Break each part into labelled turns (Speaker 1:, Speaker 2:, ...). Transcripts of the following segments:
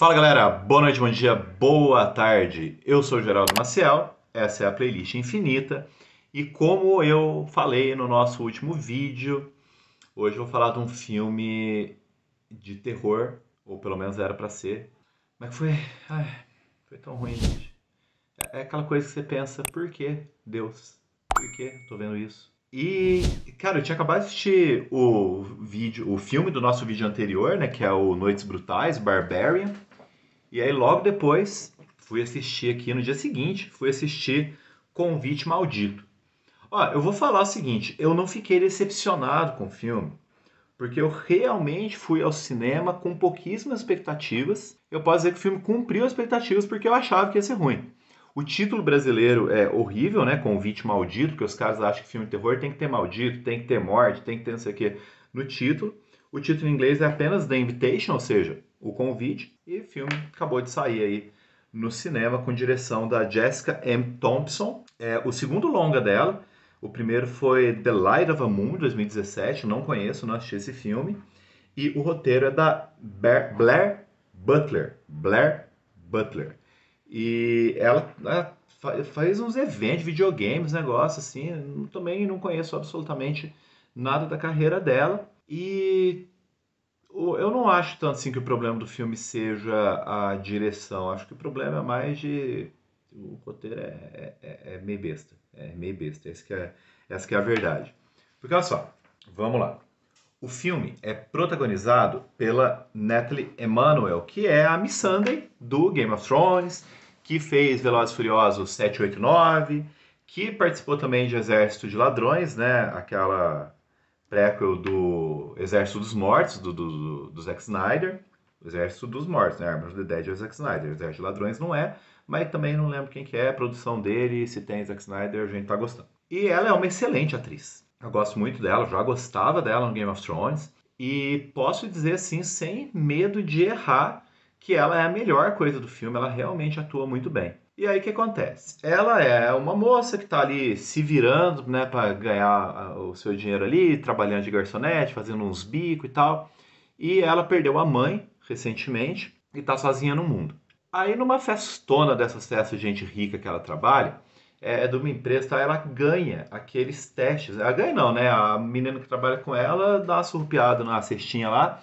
Speaker 1: Fala galera, boa noite, bom dia, boa tarde. Eu sou Geraldo Maciel, essa é a playlist infinita e como eu falei no nosso último vídeo, hoje eu vou falar de um filme de terror, ou pelo menos era para ser, mas foi, ai, foi tão ruim, gente. É, é aquela coisa que você pensa, por que Deus? Por que tô vendo isso? E, cara, eu tinha acabado de assistir o vídeo, o filme do nosso vídeo anterior, né, que é o Noites Brutais, Barbarian. E aí logo depois fui assistir aqui no dia seguinte, fui assistir Convite Maldito. Ó, eu vou falar o seguinte, eu não fiquei decepcionado com o filme, porque eu realmente fui ao cinema com pouquíssimas expectativas. Eu posso dizer que o filme cumpriu as expectativas porque eu achava que ia ser ruim. O título brasileiro é horrível, né? Convite Maldito, que os caras acham que filme de terror tem que ter maldito, tem que ter morte, tem que ter não sei o quê no título. O título em inglês é apenas The Invitation, ou seja, o convite. E o filme acabou de sair aí no cinema com direção da Jessica M. Thompson. É o segundo longa dela. O primeiro foi The Light of a Moon, 2017. Não conheço, não assisti esse filme. E o roteiro é da Blair Butler. Blair Butler. E ela, ela né, faz uns eventos, videogames, negócio assim. Também não conheço absolutamente nada da carreira dela. E eu não acho tanto assim que o problema do filme seja a direção. Acho que o problema é mais de. O roteiro é, é, é, é meio besta. É meio besta. Essa que é, essa que é a verdade. Porque olha só, vamos lá. O filme é protagonizado pela Natalie Emanuel, que é a Miss Sunday do Game of Thrones, que fez Velozes e Furiosos 789, que participou também de Exército de Ladrões, né? Aquela prequel do Exército dos Mortos, do, do, do Zack Snyder. Exército dos Mortos, né? Armas de Dead é o Zack Snyder. Exército de Ladrões não é, mas também não lembro quem que é, a produção dele, se tem Zack Snyder, a gente tá gostando. E ela é uma excelente atriz. Eu gosto muito dela, já gostava dela no Game of Thrones. E posso dizer assim, sem medo de errar, que ela é a melhor coisa do filme, ela realmente atua muito bem. E aí o que acontece? Ela é uma moça que está ali se virando, né, para ganhar o seu dinheiro ali, trabalhando de garçonete, fazendo uns bicos e tal. E ela perdeu a mãe recentemente e está sozinha no mundo. Aí numa festona dessas festas de gente rica que ela trabalha, é, é, de uma empresa, tá? ela ganha aqueles testes. Ela ganha não, né? A menina que trabalha com ela dá uma surpiada na cestinha lá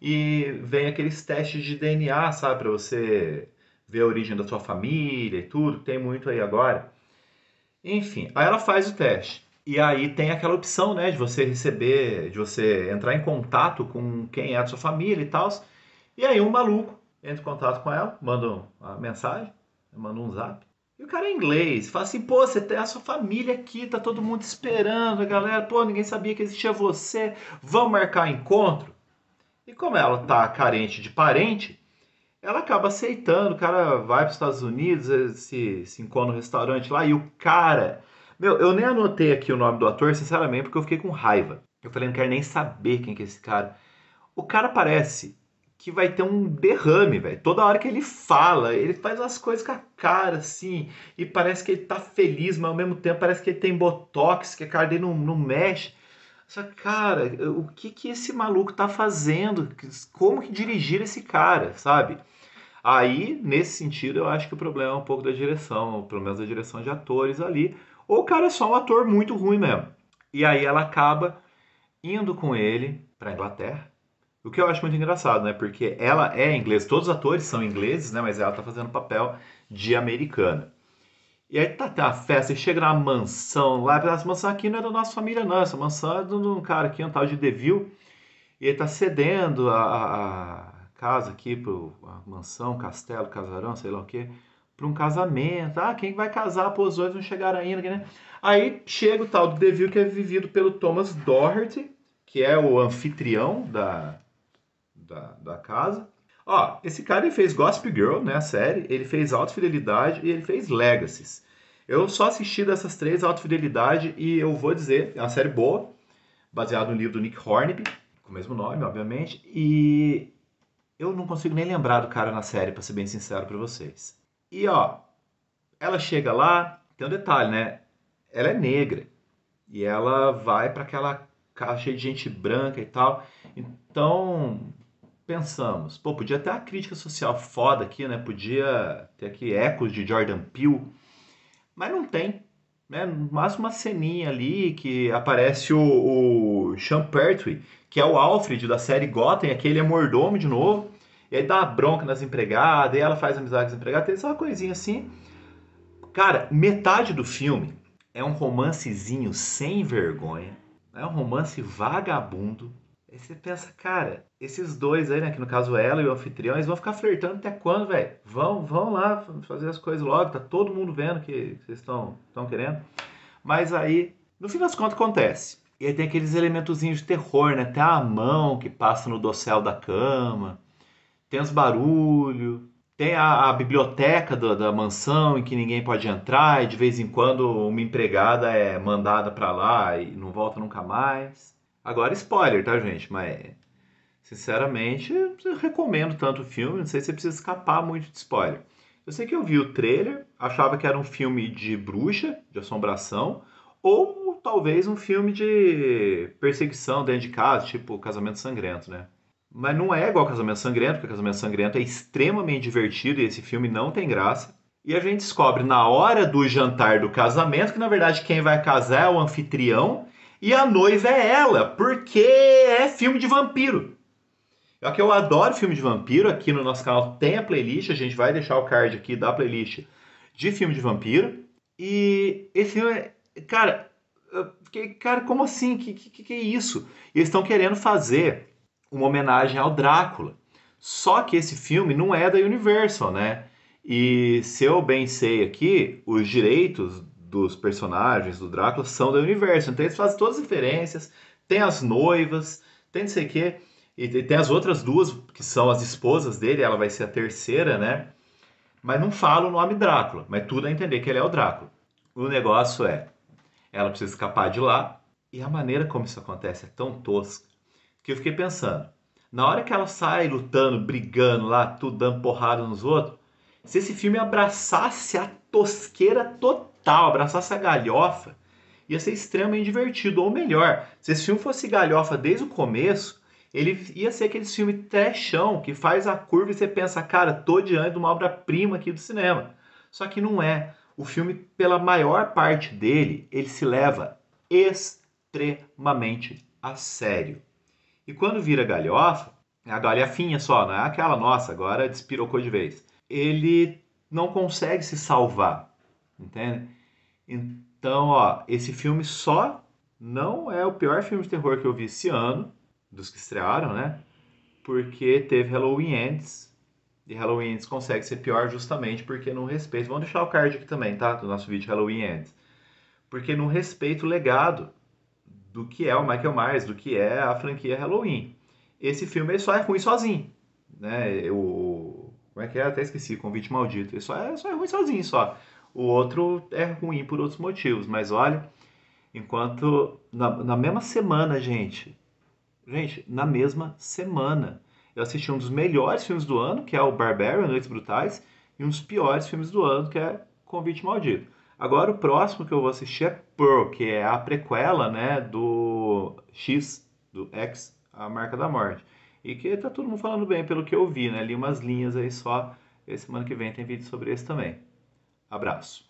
Speaker 1: e vem aqueles testes de DNA, sabe? Pra você ver a origem da sua família e tudo, tem muito aí agora. Enfim, aí ela faz o teste. E aí tem aquela opção, né, de você receber, de você entrar em contato com quem é a sua família e tal. E aí um maluco entra em contato com ela, manda uma mensagem, manda um zap. E o cara é inglês, fala assim, pô, você tem a sua família aqui, tá todo mundo esperando, a galera, pô, ninguém sabia que existia você, vamos marcar encontro. E como ela tá carente de parente, ela acaba aceitando. O cara vai para os Estados Unidos, eh, se, se encontra no restaurante lá e o cara. Meu, eu nem anotei aqui o nome do ator, sinceramente, porque eu fiquei com raiva. Eu falei, não quero nem saber quem que é esse cara. O cara parece que vai ter um derrame, velho. Toda hora que ele fala, ele faz umas coisas com a cara, assim, e parece que ele tá feliz, mas ao mesmo tempo parece que ele tem botox, que a cara dele não, não mexe. Só cara, o que que esse maluco tá fazendo? Como que dirigir esse cara, sabe? Aí, nesse sentido, eu acho que o problema é um pouco da direção, pelo menos da direção de atores ali. Ou o cara é só um ator muito ruim mesmo. E aí ela acaba indo com ele pra Inglaterra. O que eu acho muito engraçado, né? Porque ela é inglesa, todos os atores são ingleses, né? Mas ela tá fazendo papel de americana. E aí tá, tá a festa, e chega na mansão lá, essa mansão aqui não é da nossa família não, essa mansão é de um cara aqui, um tal de Deville, e ele tá cedendo a, a casa aqui, pro, a mansão, castelo, casarão, sei lá o que, para um casamento. Ah, quem vai casar? Pô, os dois não chegaram ainda, né? Aí chega o tal do Deville que é vivido pelo Thomas Doherty, que é o anfitrião da, da, da casa. Ó, esse cara ele fez Gossip Girl, né, a série, ele fez Autofidelidade Fidelidade e ele fez Legacies. Eu só assisti dessas três, Alta Fidelidade e eu vou dizer, é uma série boa, baseada no livro do Nick Hornby, com o mesmo nome, obviamente, e eu não consigo nem lembrar do cara na série, para ser bem sincero para vocês. E ó, ela chega lá, tem um detalhe, né? Ela é negra e ela vai para aquela casa cheia de gente branca e tal. Então, pensamos, pô, podia ter uma crítica social foda aqui, né? Podia ter aqui ecos de Jordan Peele, mas não tem. Né? Mais uma ceninha ali que aparece o, o Sean Pertwee, que é o Alfred da série Gotham, aquele é mordomo de novo, e aí dá uma bronca nas empregadas, e ela faz amizade com as empregadas, tem só uma coisinha assim. Cara, metade do filme é um romancezinho sem vergonha, é um romance vagabundo, Aí você pensa, cara, esses dois aí, né? Que no caso ela e o anfitrião, eles vão ficar flertando até quando, velho? Vão, vão lá fazer as coisas logo, tá todo mundo vendo que vocês estão querendo. Mas aí, no fim das contas, acontece. E aí tem aqueles elementozinhos de terror, né? Tem a mão que passa no dossel da cama, tem os barulhos, tem a, a biblioteca do, da mansão em que ninguém pode entrar, e de vez em quando uma empregada é mandada para lá e não volta nunca mais. Agora, spoiler, tá, gente? Mas, sinceramente, eu recomendo tanto o filme, não sei se você precisa escapar muito de spoiler. Eu sei que eu vi o trailer, achava que era um filme de bruxa, de assombração, ou talvez um filme de perseguição dentro de casa, tipo Casamento Sangrento, né? Mas não é igual Casamento Sangrento, porque Casamento Sangrento é extremamente divertido e esse filme não tem graça. E a gente descobre na hora do jantar do casamento que, na verdade, quem vai casar é o anfitrião e a noiva é ela, porque é filme de vampiro. É que eu adoro filme de vampiro, aqui no nosso canal tem a playlist, a gente vai deixar o card aqui da playlist de filme de vampiro. E esse filme, cara, cara, como assim? Que que, que é isso? Eles estão querendo fazer uma homenagem ao Drácula. Só que esse filme não é da Universal, né? E se eu bem sei aqui, os direitos dos personagens do Drácula são do universo. Então eles fazem todas as referências, tem as noivas, tem não sei o quê. E tem as outras duas, que são as esposas dele, ela vai ser a terceira, né? Mas não fala o nome Drácula, mas tudo a entender que ele é o Drácula. O negócio é, ela precisa escapar de lá, e a maneira como isso acontece é tão tosca, que eu fiquei pensando, na hora que ela sai lutando, brigando lá, tudo, dando porrada nos outros, se esse filme abraçasse a tosqueira total tal, abraçar essa galhofa, ia ser extremamente divertido. Ou melhor, se esse filme fosse galhofa desde o começo, ele ia ser aquele filme trechão que faz a curva e você pensa, cara, tô diante de uma obra-prima aqui do cinema. Só que não é. O filme, pela maior parte dele, ele se leva extremamente a sério. E quando vira galhofa, é a galhofinha só, não é aquela nossa, agora despirocou de vez. Ele não consegue se salvar entende? Então, ó, esse filme só não é o pior filme de terror que eu vi esse ano, dos que estrearam, né? Porque teve Halloween Ends, e Halloween Ends consegue ser pior justamente porque não respeita. Vamos deixar o card aqui também, tá? Do nosso vídeo Halloween Ends. Porque não respeita o legado do que é o Michael Myers, do que é a franquia Halloween. Esse filme só é ruim sozinho, né? O... Como é que é? Até esqueci, Convite Maldito. Ele só é, só é ruim sozinho, só. O outro é ruim por outros motivos, mas olha, enquanto na, na mesma semana, gente, gente, na mesma semana, eu assisti um dos melhores filmes do ano, que é o Barbarian, Noites Brutais, e um dos piores filmes do ano, que é Convite Maldito. Agora o próximo que eu vou assistir é Pearl, que é a prequela, né, do X, do X, a marca da morte. E que tá todo mundo falando bem, pelo que eu vi, né? Li umas linhas aí só. E semana que vem tem vídeo sobre esse também. Abraço.